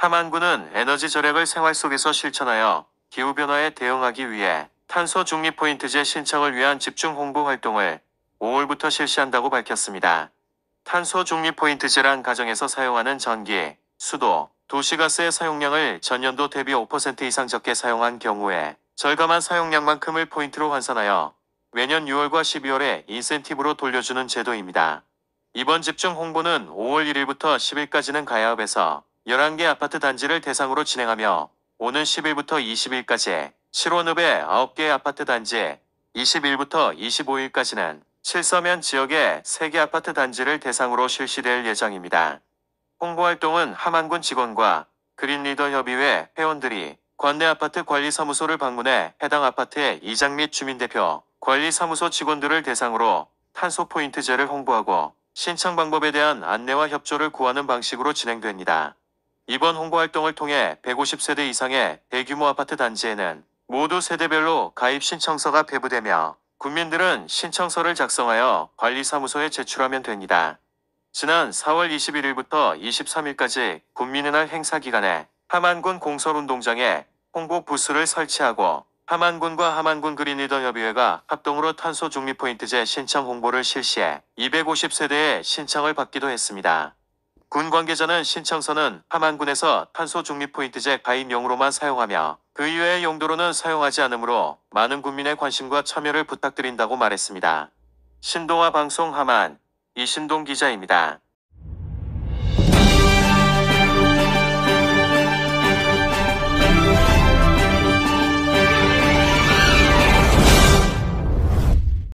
함안군은 에너지 절약을 생활 속에서 실천하여 기후변화에 대응하기 위해 탄소 중립 포인트제 신청을 위한 집중 홍보 활동을 5월부터 실시한다고 밝혔습니다. 탄소 중립 포인트제란 가정에서 사용하는 전기, 수도, 도시가스의 사용량을 전년도 대비 5% 이상 적게 사용한 경우에 절감한 사용량만큼을 포인트로 환산하여 매년 6월과 12월에 인센티브로 돌려주는 제도입니다. 이번 집중 홍보는 5월 1일부터 10일까지는 가야업에서 11개 아파트 단지를 대상으로 진행하며 오는 10일부터 20일까지 실원읍의 9개 아파트 단지, 20일부터 25일까지는 실서면 지역의 3개 아파트 단지를 대상으로 실시될 예정입니다. 홍보활동은 함안군 직원과 그린리더협의회 회원들이 관내 아파트 관리 사무소를 방문해 해당 아파트의 이장 및 주민대표, 관리 사무소 직원들을 대상으로 탄소 포인트제를 홍보하고 신청 방법에 대한 안내와 협조를 구하는 방식으로 진행됩니다. 이번 홍보 활동을 통해 150세대 이상의 대규모 아파트 단지에는 모두 세대별로 가입 신청서가 배부되며 국민들은 신청서를 작성하여 관리사무소에 제출하면 됩니다. 지난 4월 21일부터 23일까지 국민의날 행사 기간에 하만군 공설운동장에 홍보 부스를 설치하고 하만군과 하만군 그린리더협의회가 합동으로 탄소 중립 포인트제 신청 홍보를 실시해 250세대의 신청을 받기도 했습니다. 군 관계자는 신청서는 함안군에서 탄소 중립 포인트제 가입용으로만 사용하며 그 이외의 용도로는 사용하지 않으므로 많은 국민의 관심과 참여를 부탁드린다고 말했습니다. 신동아 방송 함안 이신동 기자입니다.